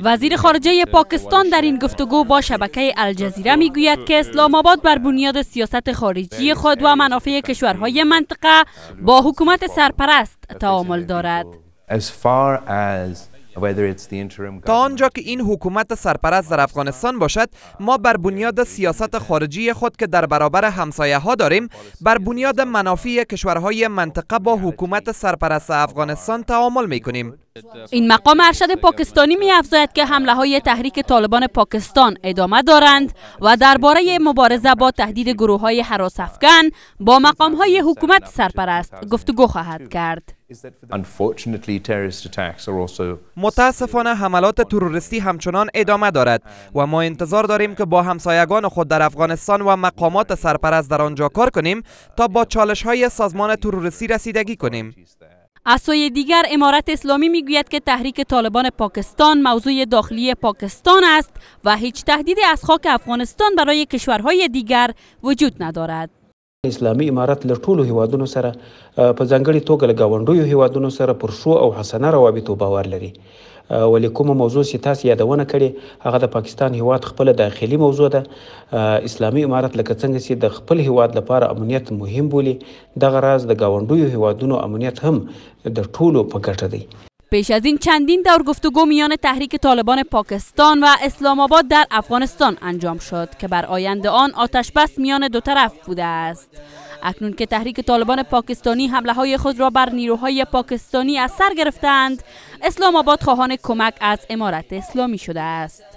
وزیر خارجه پاکستان در این گفتگو با شبکه الجزیره می گوید که اسلام آباد بر بنیاد سیاست خارجی خود و منافع کشورهای منطقه با حکومت سرپرست تعامل دارد. تا آنجا که این حکومت سرپرست در افغانستان باشد ما بر بنیاد سیاست خارجی خود که در برابر همسایه ها داریم بر بنیاد منافع کشورهای منطقه با حکومت سرپرست افغانستان تعامل می کنیم این مقام ارشد پاکستانی می افزاید که حمله های تحریک طالبان پاکستان ادامه دارند و درباره مبارزه با تهدید گروه های حراس افغان با مقام های حکومت سرپرست گفتگو خواهد کرد متاسفانه حملات تروریستی همچنان ادامه دارد و ما انتظار داریم که با همسایگان خود در افغانستان و مقامات سرپرست در آنجا کار کنیم تا با چالش های سازمان تروریستی رسیدگی کنیم از سوی دیگر امارت اسلامی میگوید که تحریک طالبان پاکستان موضوع داخلی پاکستان است و هیچ تهدیدی از خاک افغانستان برای کشورهای دیگر وجود ندارد اسلامي امارات له ټولو هیوادونو سره په ځانګړي توګه له ګاونډیو هیوادونو سره پر ښو او حسنه روابطو باور لري ولې کومه موضوع چې تاسو یادونه کړې هغه د پاکستان هیواد خپل داخلي موضوع ده اسلامي امارات لکه څنګه چې د خپل هیواد لپاره امنیت مهم بولي دغه راز د ګاونډیو هیوادونو امنیت هم د ټولو په ګټه دی پیش از این چندین دور گفتگو میان تحریک طالبان پاکستان و اسلام آباد در افغانستان انجام شد که بر آینده آن آتش بس میان دو طرف بوده است اکنون که تحریک طالبان پاکستانی حمله های خود را بر نیروهای پاکستانی از سر گرفتند اسلام آباد خواهان کمک از امارت اسلامی شده است